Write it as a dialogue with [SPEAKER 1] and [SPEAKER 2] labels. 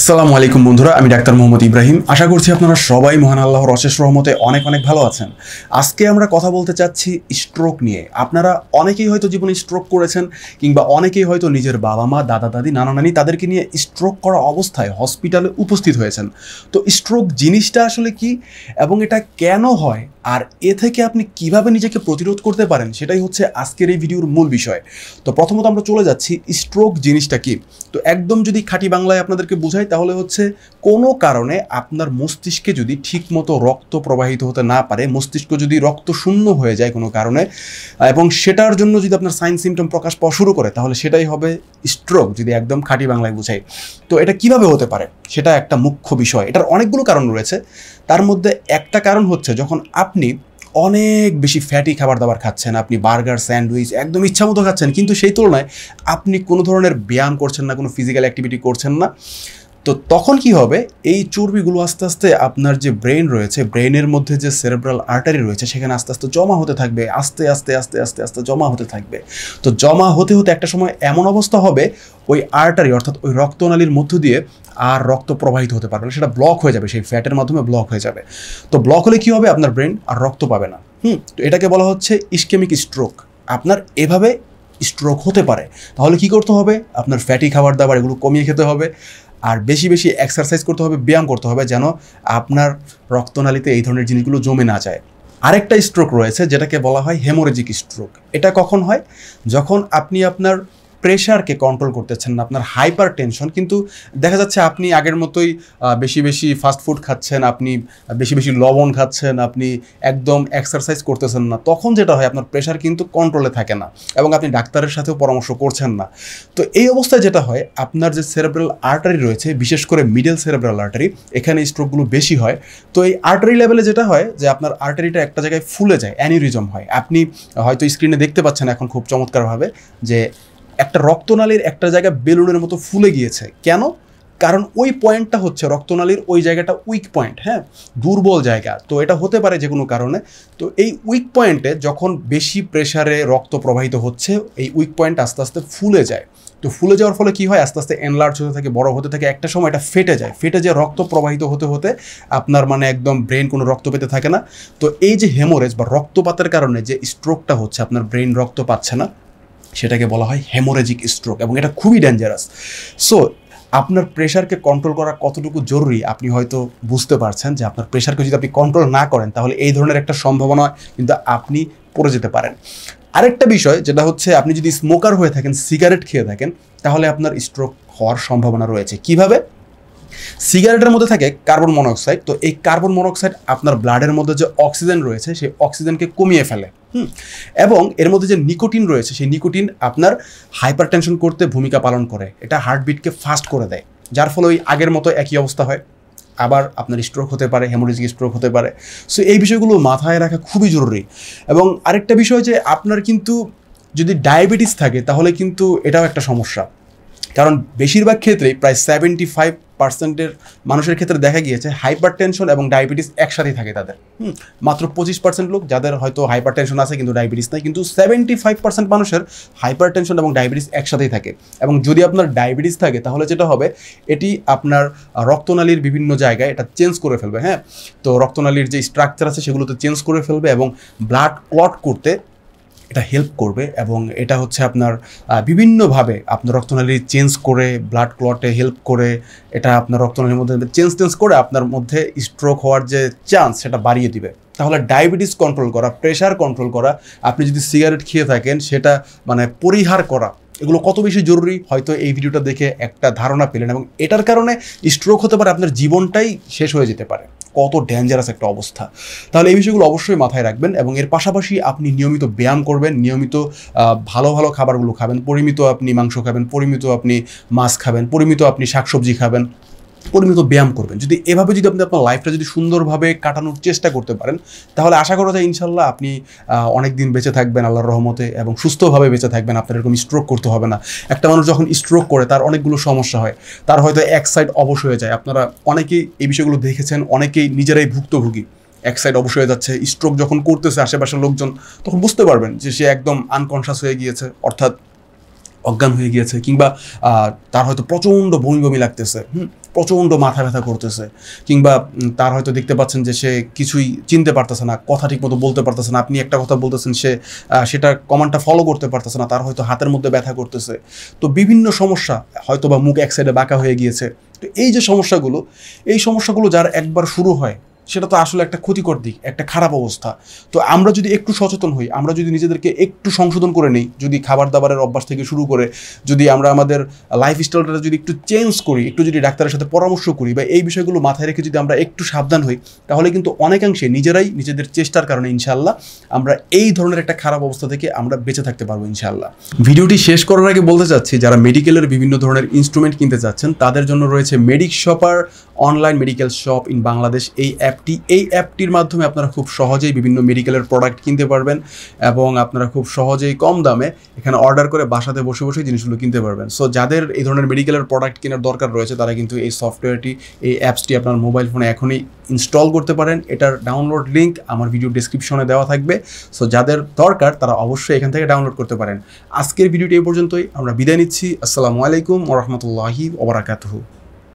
[SPEAKER 1] আসসালামু আলাইকুম বন্ধুরা আমি ডাক্তার মোহাম্মদ ইব্রাহিম আশা করছি আপনারা সবাই মহান আল্লাহর অশেষ রহমতে অনেক অনেক ভালো আছেন আজকে আমরা কথা বলতে চাচ্ছি স্ট্রোক নিয়ে আপনারা অনেকেই হয়তো জীবনে স্ট্রোক করেছেন কিংবা অনেকেই হয়তো নিজের বাবা মা দাদা দাদি নানা নানি তাদেরকে নিয়ে স্ট্রোক করা অবস্থায় হসপিটালে উপস্থিত হয়েছেন তো স্ট্রোক জিনিসটা আসলে কি এবং এটা কেন হয় আর এ থেকে আপনি কিভাবে নিজেকে প্রতিরোধ করতে পারেন সেটাই হচ্ছে আজকের এই ভিডিওর মূল বিষয় তো প্রথমত আমরা চলে যাচ্ছি স্ট্রোক জিনিসটা কি তো একদম যদি খাঁটি বাংলায় আপনাদেরকে বোঝাই তাহলে হচ্ছে কোনো কারণে আপনার মস্তিষ্কে যদি ঠিকমতো রক্ত প্রবাহিত হতে না পারে মস্তিষ্ক যদি রক্ত শূন্য হয়ে যায় কোনো কারণে এবং সেটার জন্য যদি আপনার সাইন সিমটম প্রকাশ পাওয়া শুরু করে তাহলে সেটাই হবে স্ট্রোক যদি একদম খাঁটি বাংলায় বোঝাই তো এটা কিভাবে হতে পারে সেটা একটা মুখ্য বিষয় এটার অনেকগুলো কারণ রয়েছে তার মধ্যে একটা কারণ হচ্ছে যখন আপ আপনি অনেক বেশি ফ্যাটি খাবার দাবার খাচ্ছেন আপনি বার্গার স্যান্ডউইচ একদম ইচ্ছা মতো খাচ্ছেন কিন্তু সেই তুলনায় আপনি কোনো ধরনের ব্যায়াম করছেন না কোনো ফিজিক্যাল অ্যাক্টিভিটি করছেন না তো তখন কি হবে এই চর্বিগুলো আস্তে আস্তে আপনার যে ব্রেন রয়েছে ব্রেনের মধ্যে যে সেরেব্রাল আর্টারি রয়েছে সেখানে আস্তে আস্তে জমা হতে থাকবে আস্তে আস্তে আস্তে আস্তে আস্তে জমা হতে থাকবে তো জমা হতে হতে একটা সময় এমন অবস্থা হবে ওই আর্টারি অর্থাৎ ওই রক্তনালীর মধ্য দিয়ে আর রক্ত প্রবাহিত হতে পারবে না সেটা ব্লক হয়ে যাবে সেই ফ্যাটের মাধ্যমে ব্লক হয়ে যাবে তো ব্লক হলে কী হবে আপনার ব্রেন আর রক্ত পাবে না হুম তো এটাকে বলা হচ্ছে ইস্কেমিক স্ট্রোক আপনার এভাবে স্ট্রোক হতে পারে তাহলে কি করতে হবে আপনার ফ্যাটি খাবার দাবার এগুলো কমিয়ে খেতে হবে আর বেশি বেশি এক্সারসাইজ করতে হবে ব্যায়াম করতে হবে যেন আপনার রক্তনালীতে এই ধরনের জিনিসগুলো জমে না যায় আরেকটা স্ট্রোক রয়েছে যেটাকে বলা হয় হেমোরেজিক স্ট্রোক এটা কখন হয় যখন আপনি আপনার প্রেশারকে কন্ট্রোল করতেছেন না আপনার হাইপার টেনশন কিন্তু দেখা যাচ্ছে আপনি আগের মতোই বেশি বেশি ফাস্ট ফুড খাচ্ছেন আপনি বেশি বেশি লবণ খাচ্ছেন আপনি একদম এক্সারসাইজ করতেছেন না তখন যেটা হয় আপনার প্রেশার কিন্তু কন্ট্রোলে থাকে না এবং আপনি ডাক্তারের সাথেও পরামর্শ করছেন না তো এই অবস্থায় যেটা হয় আপনার যে সেরেব্রাল আর্টারি রয়েছে বিশেষ করে মিডল সেরেব্রাল আর্টারি এখানে স্ট্রোকগুলো বেশি হয় তো এই আর্টারি লেভেলে যেটা হয় যে আপনার আর্টারিটা একটা জায়গায় ফুলে যায় অ্যানিউরিজম হয় আপনি হয়তো স্ক্রিনে দেখতে পাচ্ছেন এখন খুব চমৎকারভাবে যে একটা রক্তনালীর একটা জায়গা বেলুনের মতো ফুলে গিয়েছে কেন কারণ ওই পয়েন্টটা হচ্ছে রক্তনালীর ওই জায়গাটা উইক পয়েন্ট হ্যাঁ দুর্বল জায়গা তো এটা হতে পারে যে কোনো কারণে তো এই উইক পয়েন্টে যখন বেশি প্রেশারে রক্ত প্রবাহিত হচ্ছে এই উইক পয়েন্ট আস্তে আস্তে ফুলে যায় তো ফুলে যাওয়ার ফলে কি হয় আস্তে আস্তে এনলার্জ হতে থাকে বড় হতে থাকে একটা সময় এটা ফেটে যায় ফেটে যে রক্ত প্রবাহিত হতে হতে আপনার মানে একদম ব্রেন কোনো রক্ত পেতে থাকে না তো এই যে হেমোরেজ বা রক্তপাতের কারণে যে স্ট্রোকটা হচ্ছে আপনার ব্রেন রক্ত পাচ্ছে না সেটাকে বলা হয় হেমোরেজিক স্ট্রোক এবং এটা খুবই ডেঞ্জারাস সো আপনার প্রেশারকে কন্ট্রোল করা কতটুকু জরুরি আপনি হয়তো বুঝতে পারছেন যে আপনার প্রেশারকে যদি আপনি কন্ট্রোল না করেন তাহলে এই ধরনের একটা সম্ভাবনা কিন্তু আপনি পড়ে যেতে পারেন আরেকটা বিষয় যেটা হচ্ছে আপনি যদি স্মোকার হয়ে থাকেন সিগারেট খেয়ে থাকেন তাহলে আপনার স্ট্রোক হওয়ার সম্ভাবনা রয়েছে কিভাবে সিগারেটের মধ্যে থাকে কার্বন মনোক্সাইড তো এই কার্বন মনোক্সাইড আপনার ব্লাডের মধ্যে যে অক্সিজেন রয়েছে সেই অক্সিজেনকে কমিয়ে ফেলে হুম এবং এর মধ্যে যে নিকোটিন রয়েছে সেই নিকোটিন আপনার হাইপার টেনশন করতে ভূমিকা পালন করে এটা হার্টবিটকে ফাস্ট করে দেয় যার ফলে ওই আগের মতো একই অবস্থা হয় আবার আপনার স্ট্রোক হতে পারে হেমোরেজিক স্ট্রোক হতে পারে সো এই বিষয়গুলো মাথায় রাখা খুবই জরুরি এবং আরেকটা বিষয় যে আপনার কিন্তু যদি ডায়াবেটিস থাকে তাহলে কিন্তু এটাও একটা সমস্যা কারণ বেশিরভাগ ক্ষেত্রেই প্রায় সেভেন্টি ফাইভ পার্সেন্টের মানুষের ক্ষেত্রে দেখা গিয়েছে হাইপার টেনশন এবং ডায়াবেটিস একসাথেই থাকে তাদের হুম মাত্র পঁচিশ পার্সেন্ট লোক যাদের হয়তো হাইপার টেনশন আছে কিন্তু ডায়াবেটিস নাই কিন্তু সেভেন্টি ফাইভ পার্সেন্ট মানুষের হাইপার টেনশন এবং ডায়াবেটিস একসাথেই থাকে এবং যদি আপনার ডায়াবেটিস থাকে তাহলে যেটা হবে এটি আপনার রক্তনালীর বিভিন্ন জায়গায় এটা চেঞ্জ করে ফেলবে হ্যাঁ তো রক্তনালীর যে স্ট্রাকচার আছে সেগুলোতে চেঞ্জ করে ফেলবে এবং ব্লাড ক্লট করতে এটা হেল্প করবে এবং এটা হচ্ছে আপনার বিভিন্নভাবে আপনার রক্তনালী চেঞ্জ করে ব্লাড ক্লটে হেল্প করে এটা আপনার রক্তনালীর মধ্যে চেঞ্জ টেঞ্জ করে আপনার মধ্যে স্ট্রোক হওয়ার যে চান্স সেটা বাড়িয়ে দিবে তাহলে ডায়াবেটিস কন্ট্রোল করা প্রেশার কন্ট্রোল করা আপনি যদি সিগারেট খেয়ে থাকেন সেটা মানে পরিহার করা এগুলো কত বেশি জরুরি হয়তো এই ভিডিওটা দেখে একটা ধারণা পেলেন এবং এটার কারণে স্ট্রোক হতে পারে আপনার জীবনটাই শেষ হয়ে যেতে পারে কত ডেঞ্জারাস একটা অবস্থা তাহলে এই বিষয়গুলো অবশ্যই মাথায় রাখবেন এবং এর পাশাপাশি আপনি নিয়মিত ব্যায়াম করবেন নিয়মিত ভালো ভালো খাবারগুলো খাবেন পরিমিত আপনি মাংস খাবেন পরিমিত আপনি মাছ খাবেন পরিমিত আপনি শাকসবজি খাবেন পরিমিত ব্যায়াম করবেন যদি এভাবে যদি আপনি আপনার লাইফটা যদি সুন্দরভাবে কাটানোর চেষ্টা করতে পারেন তাহলে আশা করা যায় ইনশাল্লাহ আপনি অনেক দিন বেঁচে থাকবেন আল্লাহর রহমতে এবং সুস্থভাবে বেঁচে থাকবেন আপনার এরকম স্ট্রোক করতে হবে না একটা মানুষ যখন স্ট্রোক করে তার অনেকগুলো সমস্যা হয় তার হয়তো এক সাইড অবশ হয়ে যায় আপনারা অনেকেই এই বিষয়গুলো দেখেছেন অনেকেই নিজেরাই ভুক্তভোগী এক সাইড অবশ হয়ে যাচ্ছে স্ট্রোক যখন করতেছে আশেপাশের লোকজন তখন বুঝতে পারবেন যে সে একদম আনকনশাস হয়ে গিয়েছে অর্থাৎ অজ্ঞান হয়ে গিয়েছে কিংবা তার হয়তো প্রচণ্ড বমি বমি লাগতেছে হুম প্রচণ্ড মাথা ব্যথা করতেছে কিংবা তার হয়তো দেখতে পাচ্ছেন যে সে কিছুই চিনতে পারতেছে না কথা ঠিক মতো বলতে পারতেছে না আপনি একটা কথা বলতেছেন সে সেটা কমান্ডটা ফলো করতে পারতেছে না তার হয়তো হাতের মধ্যে ব্যথা করতেছে তো বিভিন্ন সমস্যা হয়তো বা মুখ এক সাইডে বাঁকা হয়ে গিয়েছে তো এই যে সমস্যাগুলো এই সমস্যাগুলো যার একবার শুরু হয় সেটা তো আসলে একটা ক্ষতিকর দিক একটা খারাপ অবস্থা তো আমরা যদি একটু সচেতন হই আমরা যদি নিজেদেরকে একটু সংশোধন করে নিই যদি খাবার দাবারের অভ্যাস থেকে শুরু করে যদি আমরা আমাদের লাইফস্টাইলটা যদি একটু চেঞ্জ করি একটু যদি ডাক্তারের সাথে পরামর্শ করি বা এই বিষয়গুলো মাথায় রেখে যদি আমরা একটু সাবধান হই তাহলে কিন্তু অনেকাংশে নিজেরাই নিজেদের চেষ্টার কারণে ইনশাল্লাহ আমরা এই ধরনের একটা খারাপ অবস্থা থেকে আমরা বেঁচে থাকতে পারবো ইনশাল্লাহ ভিডিওটি শেষ করার আগে বলতে চাচ্ছি যারা মেডিকেলের বিভিন্ন ধরনের ইনস্ট্রুমেন্ট কিনতে চাচ্ছেন তাদের জন্য রয়েছে medic shopper online medical shop in Bangladesh এই অ্যাপ অ্যাপটি এই অ্যাপটির মাধ্যমে আপনারা খুব সহজেই বিভিন্ন মেডিকেলের প্রোডাক্ট কিনতে পারবেন এবং আপনারা খুব সহজেই কম দামে এখানে অর্ডার করে বাসাতে বসে বসে জিনিসগুলো কিনতে পারবেন সো যাদের এই ধরনের মেডিকেলের প্রোডাক্ট কেনার দরকার রয়েছে তারা কিন্তু এই সফটওয়্যারটি এই অ্যাপসটি আপনার মোবাইল ফোনে এখনই ইনস্টল করতে পারেন এটার ডাউনলোড লিঙ্ক আমার ভিডিও ডিসক্রিপশনে দেওয়া থাকবে সো যাদের দরকার তারা অবশ্যই এখান থেকে ডাউনলোড করতে পারেন আজকের ভিডিওটি এই পর্যন্তই আমরা বিদায় নিচ্ছি আসসালামু আলাইকুম ওরহমতুল্লাহি ওবরাকাতহু